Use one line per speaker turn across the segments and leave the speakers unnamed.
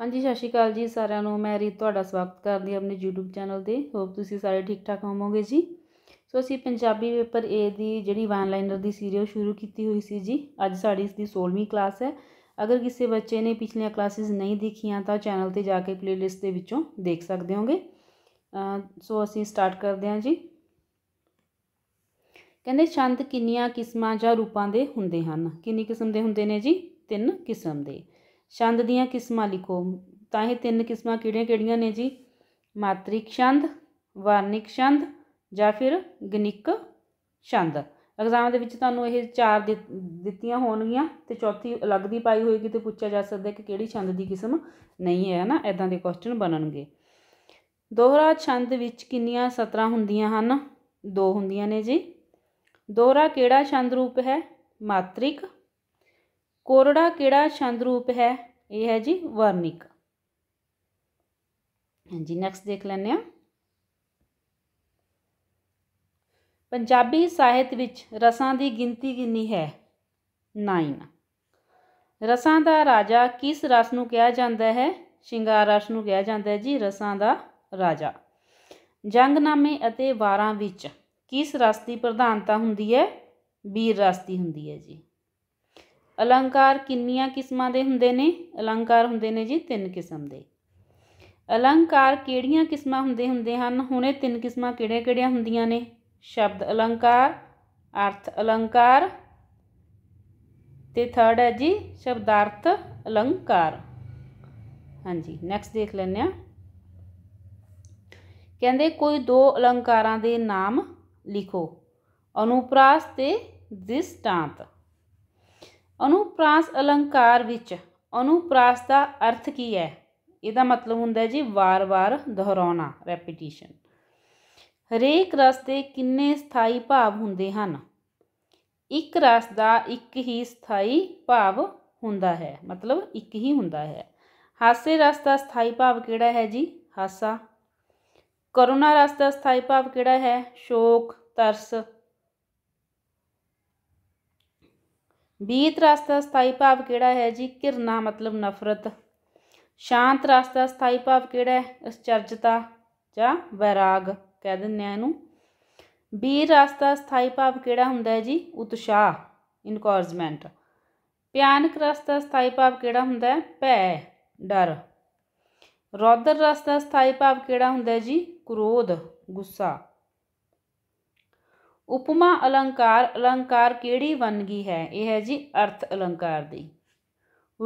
ਹਾਂਜੀ ਸਤਿ ਸ਼੍ਰੀ ਅਕਾਲ ਜੀ ਸਾਰਿਆਂ ਨੂੰ ਮੈਂ ਰੀਤ ਤੁਹਾਡਾ ਸਵਾਗਤ ਕਰਦੀ ਹਾਂ ਆਪਣੇ YouTube ਚੈਨਲ ਤੇ ਹੋਪ ਤੁਸੀਂ ਸਾਰੇ ਠੀਕ ਠਾਕ ਹੋਵੋਗੇ ਜੀ ਸੋ ਅਸੀਂ ਪੰਜਾਬੀ ਪੇਪਰ A ਦੀ ਜਿਹੜੀ ਵਨ ਲਾਈਨਰ ਦੀ ਸੀਰੀਅਲ ਸ਼ੁਰੂ ਕੀਤੀ ਹੋਈ ਸੀ ਜੀ ਅੱਜ ਸਾਡੀ ਇਸ ਦੀ 16ਵੀਂ ਕਲਾਸ ਹੈ ਅਗਰ ਕਿਸੇ ਬੱਚੇ ਨੇ ਪਿਛਲੀਆਂ ਕਲਾਸਿਸ ਨਹੀਂ ਦੇਖੀਆਂ ਤਾਂ ਚੈਨਲ ਤੇ ਜਾ ਕੇ ਪਲੇਲਿਸਟ ਦੇ ਵਿੱਚੋਂ ਦੇਖ ਸਕਦੇ ਹੋਗੇ ਸੋ ਅਸੀਂ ਸਟਾਰਟ ਕਰਦੇ ਹਾਂ ਜੀ ਕਹਿੰਦੇ ਛੰਦ ਕਿੰਨੀਆਂ ਕਿਸਮਾਂ ਜਾਂ ਰੂਪਾਂ ਦੇ ਹੁੰਦੇ ਹਨ ਕਿੰਨੀ ਕਿਸਮ ਦੇ ਹੁੰਦੇ ਨੇ ਜੀ ਤਿੰਨ ਕਿਸਮ ਦੇ ਛੰਦ ਦੀਆਂ ਕਿਸਮਾਂ ਲਿਖੋ ਤਾਂ ਇਹ ਤਿੰਨ ਕਿਸਮਾਂ ਕਿਹੜੀਆਂ-ਕਿਹੜੀਆਂ ਨੇ ਜੀ ਮਾਤ੍ਰਿਕ ਛੰਦ ਵਾਰਨਿਕ ਛੰਦ ਜਾਂ ਫਿਰ ਗਨਿਕ ਛੰਦ ਐਗਜ਼ਾਮ ਦੇ ਵਿੱਚ ਤੁਹਾਨੂੰ ਇਹ ਚਾਰ ਦਿੱਤੀਆਂ ਹੋਣਗੀਆਂ ਤੇ ਚੌਥੀ ਅਲੱਗ ਦੀ ਪਾਈ ਹੋਏਗੀ ਤੇ ਪੁੱਛਿਆ ਜਾ ਸਕਦਾ ਕਿ ਕਿਹੜੀ ਛੰਦ ਦੀ ਕਿਸਮ ਨਹੀਂ ਹੈ ਨਾ ਐਦਾਂ ਦੇ ਕੁਐਸਚਨ ਬਣਨਗੇ ਦੋਹਰਾ ਛੰਦ ਵਿੱਚ ਕਿੰਨੀਆਂ ਸਤਰਾਂ ਹੁੰਦੀਆਂ ਹਨ ਦੋ ਹੁੰਦੀਆਂ ਨੇ ਜੀ ਦੋਹਰਾ ਕਿਹੜਾ ਛੰਦ ਰੂਪ ਹੈ ਮਾਤ੍ਰਿਕ ਕੋਰੜਾ ਕਿਹੜਾ ਛੰਦ ਰੂਪ ਹੈ ਇਹ ਹੈ ਜੀ ਵਰਨਿਕ ਹਾਂਜੀ ਨੈਕਸਟ ਦੇਖ ਲੈਂਦੇ ਆ ਪੰਜਾਬੀ ਸਾਹਿਤ ਵਿੱਚ ਰਸਾਂ ਦੀ ਗਿਣਤੀ ਕਿੰਨੀ ਹੈ 9 ਰਸਾਂ ਦਾ ਰਾਜਾ ਕਿਸ ਰਸ ਨੂੰ ਕਿਹਾ ਜਾਂਦਾ ਹੈ ਸ਼ਿੰਗਾਰ ਰਸ ਨੂੰ ਕਿਹਾ ਜਾਂਦਾ ਹੈ ਜੀ ਰਸਾਂ ਦਾ ਰਾਜਾ ਜੰਗਨਾਮੇ ਅਤੇ ਵਾਰਾਂ ਵਿੱਚ ਕਿਸ ਰਸ ਦੀ ਪ੍ਰਧਾਨਤਾ ਹੁੰਦੀ ਹੈ ਵੀਰ ਰਸ ਦੀ ਹੁੰਦੀ ਹੈ ਜੀ ਅਲੰਕਾਰ ਕਿੰਨੀਆਂ ਕਿਸਮਾਂ ਦੇ ਹੁੰਦੇ ਨੇ ਅਲੰਕਾਰ ਹੁੰਦੇ ਨੇ ਜੀ ਤਿੰਨ ਕਿਸਮ ਦੇ ਅਲੰਕਾਰ ਕਿਹੜੀਆਂ ਕਿਸਮਾਂ ਹੁੰਦੇ ਹੁੰਦੇ ਹਨ ਹੁਣੇ ਤਿੰਨ ਕਿਸਮਾਂ ਕਿਹੜੇ ਕਿਹੜੀਆਂ ਹੁੰਦੀਆਂ ਨੇ ਸ਼ਬਦ ਅਲੰਕਾਰ ਅਰਥ ਅਲੰਕਾਰ ਤੇ ਥਰਡ ਹੈ ਜੀ ਸ਼ਬਦਾਰਥ ਅਲੰਕਾਰ ਹਾਂਜੀ ਨੈਕਸਟ ਦੇਖ ਲੈਂਦੇ ਆ ਕਹਿੰਦੇ ਕੋਈ ਦੋ ਅਲੰਕਾਰਾਂ ਦੇ ਨਾਮ ਲਿਖੋ ਅਨੁਪਰਾਸ ਤੇ ਦਿਸਟਾਂਤ ਅਨੁਪ੍ਰਾਸ ਅਲੰਕਾਰ ਵਿੱਚ ਅਨੁਪ੍ਰਾਸ ਦਾ ਅਰਥ ਕੀ ਹੈ ਇਹਦਾ ਮਤਲਬ ਹੁੰਦਾ ਜੀ ਵਾਰ-ਵਾਰ ਦੁਹਰਾਉਣਾ ਰੈਪੀਟੀਸ਼ਨ ਹਰੇਕ ਰਸ ਦੇ ਕਿੰਨੇ ਸਥਾਈ ਭਾਵ ਹੁੰਦੇ ਹਨ ਇੱਕ ਰਸ ਦਾ ਇੱਕ ਹੀ ਸਥਾਈ ਭਾਵ ਹੁੰਦਾ ਹੈ ਮਤਲਬ ਇੱਕ ਹੀ ਹੁੰਦਾ ਹੈ ਹਾਸੇ ਰਸ ਦਾ ਸਥਾਈ ਭਾਵ ਕਿਹੜਾ ਹੈ ਜੀ ਹਾਸਾ ਕਰੋਨਾ ਰਸ ਦਾ ਸਥਾਈ ਭਾਵ ਕਿਹੜਾ ਹੈ ਸ਼ੋਕ ਤਰਸ ਬੀਤ ਰਸਤਾ ਸਥਾਈ ਭਾਵ ਕਿਹੜਾ ਹੈ ਜੀ ਕਿਰਨਾ ਮਤਲਬ ਨਫ਼ਰਤ ਸ਼ਾਂਤ ਰਸਤਾ ਸਥਾਈ ਭਾਵ ਕਿਹੜਾ ਹੈ ਅਸਚਰਜਤਾ ਜਾਂ ਵੈਰਾਗ ਕਹਿ ਦਿੰਦੇ ਆ ਇਹਨੂੰ ਬੀਰ ਰਸਤਾ ਸਥਾਈ ਭਾਵ ਕਿਹੜਾ ਹੁੰਦਾ ਹੈ ਜੀ ਉਤਸ਼ਾਹ ਇਨਕੋਰਜਮੈਂਟ ਪਿਆਨਕ ਰਸਤਾ ਸਥਾਈ ਭਾਵ ਕਿਹੜਾ ਹੁੰਦਾ ਹੈ ਭੈ ਡਰ ਰੌਦਰ ਰਸਤਾ ਸਥਾਈ ਭਾਵ ਕਿਹੜਾ ਹੁੰਦਾ ਹੈ ਜੀ ਕ੍ਰੋਧ ਗੁੱਸਾ ਉਪਮਾ ਅਲੰਕਾਰ ਅਲੰਕਾਰ ਕਿਹੜੀ ਵੰਨਗੀ ਹੈ ਇਹ ਹੈ ਜੀ ਅਰਥ ਅਲੰਕਾਰ ਦੀ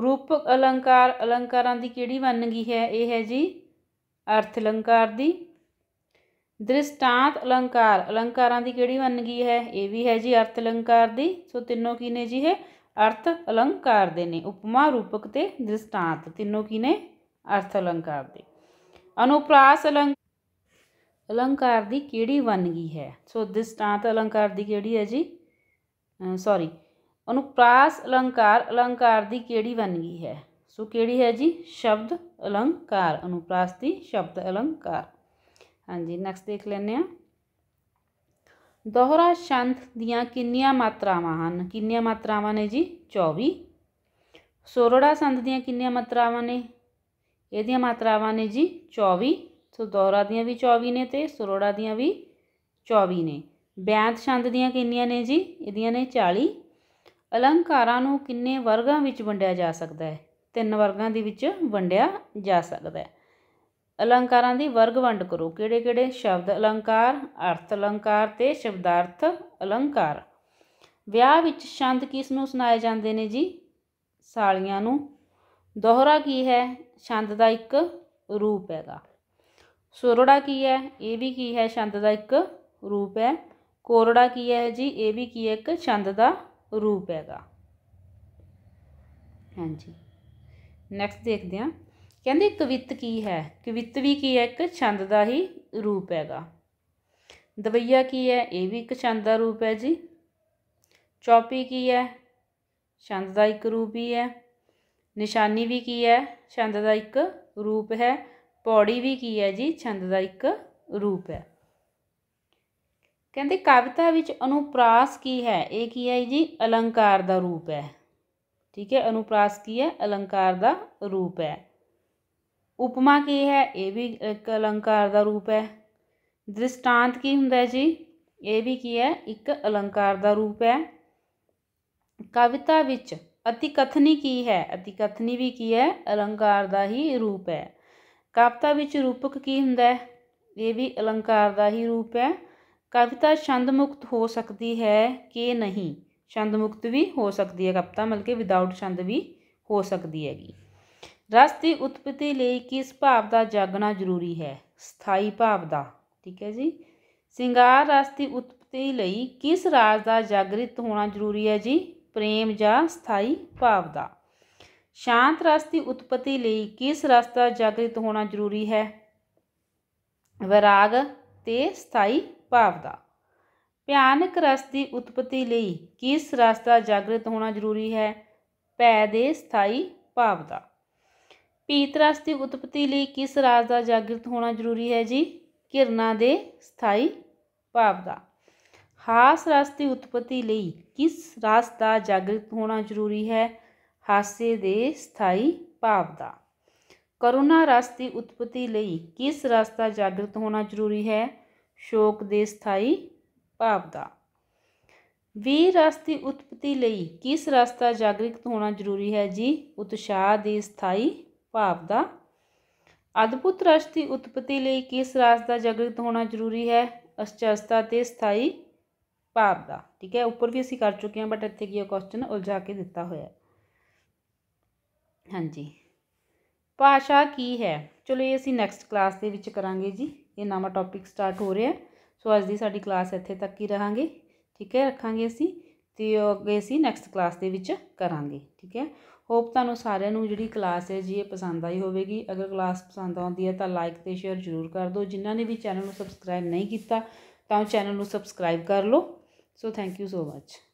ਰੂਪਕ ਅਲੰਕਾਰ ਅਲੰਕਾਰਾਂ ਦੀ ਕਿਹੜੀ ਵੰਨਗੀ ਹੈ ਇਹ ਹੈ ਜੀ ਅਰਥ ਅਲੰਕਾਰ ਦੀ ਦ੍ਰਿਸ਼ਟਾਂਤ ਅਲੰਕਾਰ ਅਲੰਕਾਰਾਂ ਦੀ ਕਿਹੜੀ ਵੰਨਗੀ ਹੈ ਇਹ ਵੀ ਹੈ ਜੀ ਅਰਥ ਅਲੰਕਾਰ ਦੀ ਸੋ ਤਿੰਨੋਂ ਕੀ ਨੇ ਜੀ ਇਹ ਅਰਥ ਅਲੰਕਾਰ ਦੇ ਨੇ ਉਪਮਾ ਰੂਪਕ ਤੇ ਦ੍ਰਿਸ਼ਟਾਂਤ ਤਿੰਨੋਂ ਕੀ ਨੇ ਅਰਥ ਅਲੰਕਾਰ ਦੇ ਅਨੁਪ੍ਰਾਸ ਅਲੰਕਾਰ ਅਲੰਕਾਰ ਦੀ ਕਿਹੜੀ ਵੰਨਗੀ ਹੈ ਸੋ ਦਿਸ ਤਾਂ ਅਲੰਕਾਰ ਦੀ ਕਿਹੜੀ ਹੈ ਜੀ ਸੌਰੀ ਅਨੁਪ੍ਰਾਸ ਅਲੰਕਾਰ ਅਲੰਕਾਰ ਦੀ ਕਿਹੜੀ ਵੰਨਗੀ ਹੈ ਸੋ ਕਿਹੜੀ ਹੈ ਜੀ ਸ਼ਬਦ ਅਲੰਕਾਰ ਅਨੁਪ੍ਰਾਸ ਦੀ ਸ਼ਬਦ ਅਲੰਕਾਰ ਹਾਂਜੀ ਨੈਕਸਟ ਦੇਖ ਲੈਂਦੇ ਆ ਦੋਹਰਾ ਸ਼ੰਤ ਦੀਆਂ ਕਿੰਨੀਆਂ ਮਾਤਰਾਵਾਂ ਹਨ ਕਿੰਨੀਆਂ ਮਾਤਰਾਵਾਂ ਨੇ ਜੀ 24 ਸੋਰੜਾ ਸੰਧ ਦੀਆਂ ਕਿੰਨੀਆਂ ਮਾਤਰਾਵਾਂ ਨੇ ਇਹਦੀਆਂ ਮਾਤਰਾਵਾਂ ਨੇ ਜੀ 24 ਸੋ ਦੌਰਾ ਦੀਆਂ ਵੀ 24 ਨੇ ਤੇ ਸਰੋੜਾ ਦੀਆਂ ਵੀ 24 ਨੇ ਬੈਂਤ ਛੰਦ ਦੀਆਂ ਕਿੰਨੀਆਂ ਨੇ ਜੀ ਇਹਦੀਆਂ ਨੇ 40 ਅਲੰਕਾਰਾਂ ਨੂੰ ਕਿੰਨੇ ਵਰਗਾਂ ਵਿੱਚ ਵੰਡਿਆ ਜਾ ਸਕਦਾ ਹੈ ਤਿੰਨ ਵਰਗਾਂ ਦੇ ਵਿੱਚ ਵੰਡਿਆ ਜਾ ਸਕਦਾ ਹੈ ਅਲੰਕਾਰਾਂ ਦੀ ਵਰਗ ਵੰਡ ਕਰੋ ਕਿਹੜੇ-ਕਿਹੜੇ ਸ਼ਬਦ ਅਲੰਕਾਰ ਅਰਥ ਅਲੰਕਾਰ ਤੇ ਸ਼ਬਦਾਰਥ ਅਲੰਕਾਰ ਵਿਆਹ ਵਿੱਚ ਛੰਦ ਕਿਸ ਨੂੰ ਸੁਣਾਏ ਜਾਂਦੇ ਨੇ ਜੀ ਸਾਲੀਆਂ ਨੂੰ ਦੋਹਰਾ ਕੀ ਹੈ ਛੰਦ ਦਾ ਇੱਕ ਰੂਪ ਹੈਗਾ ਸੁਰੜਾ ਕੀ ਹੈ ਇਹ ਵੀ ਕੀ ਹੈ ਛੰਦ ਦਾ ਇੱਕ ਰੂਪ ਹੈ ਕੋਰੜਾ ਕੀ ਹੈ ਜੀ ਇਹ ਵੀ ਕੀ ਹੈ ਇੱਕ ਛੰਦ ਦਾ ਰੂਪ ਹੈਗਾ ਹਾਂਜੀ ਨੈਕਸਟ ਦੇਖਦੇ ਹਾਂ ਕਹਿੰਦੇ ਕਵਿਤ ਕੀ ਹੈ ਕਵਿਤ ਵੀ ਕੀ ਹੈ ਇੱਕ ਛੰਦ ਦਾ ਹੀ ਰੂਪ ਹੈਗਾ ਦਵਈਆ ਕੀ ਹੈ ਇਹ ਵੀ ਇੱਕ ਛੰਦ ਦਾ ਰੂਪ ਹੈ ਜੀ ਚੌਪੀ ਕੀ ਹੈ ਛੰਦ ਦਾ ਇੱਕ ਰੂਪ ਹੀ ਹੈ ਨਿਸ਼ਾਨੀ ਵੀ ਕੀ ਹੈ ਛੰਦ ਦਾ ਇੱਕ ਰੂਪ ਹੈ ਪੌੜੀ ਵੀ ਕੀ ਹੈ ਜੀ ਛੰਦ ਦਾ ਇੱਕ ਰੂਪ ਹੈ ਕਹਿੰਦੇ ਕਵਿਤਾ ਵਿੱਚ ਅਨੁਪ੍ਰਾਸ ਕੀ ਹੈ ਇਹ ਕੀ ਹੈ ਜੀ ਅਲੰਕਾਰ ਦਾ ਰੂਪ ਹੈ ਠੀਕ ਹੈ ਅਨੁਪ੍ਰਾਸ ਕੀ ਹੈ ਅਲੰਕਾਰ ਦਾ ਰੂਪ ਹੈ ਉਪਮਾ ਕੀ ਹੈ ਇਹ ਵੀ ਇੱਕ ਅਲੰਕਾਰ ਦਾ ਰੂਪ ਹੈ ਦ੍ਰਿਸ਼ਟਾਂਤ ਕੀ ਹੁੰਦਾ ਹੈ ਜੀ ਇਹ ਵੀ ਕੀ ਹੈ ਇੱਕ ਅਲੰਕਾਰ ਦਾ ਰੂਪ ਹੈ ਕਵਿਤਾ ਵਿੱਚ ਅਤਿਕਥਨੀ ਕੀ ਹੈ ਅਤਿਕਥਨੀ ਵੀ ਕੀ ਹੈ ਅਲੰਕਾਰ ਦਾ ਹੀ ਰੂਪ ਹੈ ਕਵਿਤਾ ਵਿੱਚ ਰੂਪਕ ਕੀ ਹੁੰਦਾ ਹੈ ਇਹ ਵੀ ਅਲੰਕਾਰ ਦਾ ਹੀ ਰੂਪ ਹੈ ਕਵਿਤਾ ਛੰਦ ਮੁਕਤ ਹੋ ਸਕਦੀ ਹੈ ਕਿ ਨਹੀਂ ਛੰਦ ਮੁਕਤ ਵੀ ਹੋ ਸਕਦੀ ਹੈ ਕਵਿਤਾ ਮਤਲਬ ਕਿ ਵਿਦਆਊਟ ਛੰਦ ਵੀ ਹੋ ਸਕਦੀ ਹੈਗੀ ਰਸ ਦੀ ਉਤਪਤੀ ਲਈ ਕਿਸ ਭਾਵ ਦਾ ਜਾਗਣਾ ਜ਼ਰੂਰੀ ਹੈ ਸਥਾਈ ਭਾਵ ਦਾ ਠੀਕ ਹੈ ਜੀ ਸਿੰਗਾਰ ਰਸ ਦੀ ਉਤਪਤੀ ਲਈ ਕਿਸ ਰਾਜ ਦਾ ਜਾਗਰਿਤ ਹੋਣਾ ਜ਼ਰੂਰੀ ਹੈ ਜੀ ਪ੍ਰੇਮ ਜਾਂ ਸਥਾਈ ਭਾਵ ਦਾ ਸ਼ਾਂਤ ਰਸ ਦੀ ਉਤਪਤੀ ਲਈ ਕਿਸ ਰਸ ਦਾ ਜਾਗਰਿਤ ਹੋਣਾ ਜ਼ਰੂਰੀ ਹੈ ਵਿਰਾਗ ਤੇ ਸਥਾਈ ਭਾਵ ਦਾ ਭਿਆਨਕ ਰਸ ਦੀ ਉਤਪਤੀ ਲਈ ਕਿਸ ਰਸ ਦਾ ਜਾਗਰਿਤ ਹੋਣਾ ਜ਼ਰੂਰੀ ਹੈ ਭੈ ਦੇ ਸਥਾਈ ਭਾਵ ਦਾ ਪੀਤ ਰਸ ਦੀ ਉਤਪਤੀ ਲਈ ਕਿਸ ਰਸ ਦਾ ਜਾਗਰਿਤ ਹੋਣਾ ਜ਼ਰੂਰੀ ਹੈ ਜੀ ਕਿਰਨਾ ਦੇ ਸਥਾਈ ਭਾਵ ਦਾ ਹਾਸ ਰਸ ਦੀ ਉਤਪਤੀ ਲਈ ਕਿਸ ਰਸ ਦਾ ਜਾਗਰਿਤ ਹੋਣਾ ਜ਼ਰੂਰੀ ਹੈ हादसे के स्थाई भाव का करुणा रस की उत्पत्ति किस रास्ता जागृत होना जरूरी है शोक के स्थाई भाव का वीर रस की उत्पत्ति किस रास्ता जागृत होना जरूरी है जी उत्साह के स्थाई भाव का अद्भुत रस की उत्पत्ति किस रास्ता जागृत होना जरूरी है अस्चस्ता स्थाई भाव का ठीक है उपर भी असं कर चुके हैं बट इतने की क्वेश्चन उलझा के दिता हुआ है ਹਾਂਜੀ ਭਾਸ਼ਾ ਕੀ ਹੈ ਚਲੋ ਇਹ ਅਸੀਂ ਨੈਕਸਟ ਕਲਾਸ ਦੇ ਵਿੱਚ ਕਰਾਂਗੇ ਜੀ ਇਹ ਨਵਾਂ ਟੌਪਿਕ ਸਟਾਰਟ ਹੋ ਰਿਹਾ ਸੋ ਅੱਜ ਦੀ ਸਾਡੀ ਕਲਾਸ ਇੱਥੇ ਤੱਕ ਹੀ ਰਹਾਂਗੇ ਠੀਕ ਹੈ ਰੱਖਾਂਗੇ ਅਸੀਂ ਤੇ ਅੱਗੇ ਅਸੀਂ ਨੈਕਸਟ ਕਲਾਸ ਦੇ ਵਿੱਚ ਕਰਾਂਗੇ ਠੀਕ ਹੈ ਹੋਪ ਤੁਹਾਨੂੰ ਸਾਰਿਆਂ ਨੂੰ ਜਿਹੜੀ ਕਲਾਸ ਹੈ ਜੀ ਇਹ ਪਸੰਦ ਆਈ ਹੋਵੇਗੀ ਅਗਰ ਕਲਾਸ ਪਸੰਦ ਆਉਂਦੀ ਹੈ ਤਾਂ ਲਾਈਕ ਤੇ ਸ਼ੇਅਰ ਜ਼ਰੂਰ ਕਰ ਦਿਓ ਜਿਨ੍ਹਾਂ ਨੇ ਵੀ ਚੈਨਲ ਨੂੰ ਸਬਸਕ੍ਰਾਈਬ ਨਹੀਂ ਕੀਤਾ ਤਾਂ ਚੈਨਲ ਨੂੰ ਸਬਸਕ੍ਰਾਈਬ ਕਰ ਲਓ so thank you so much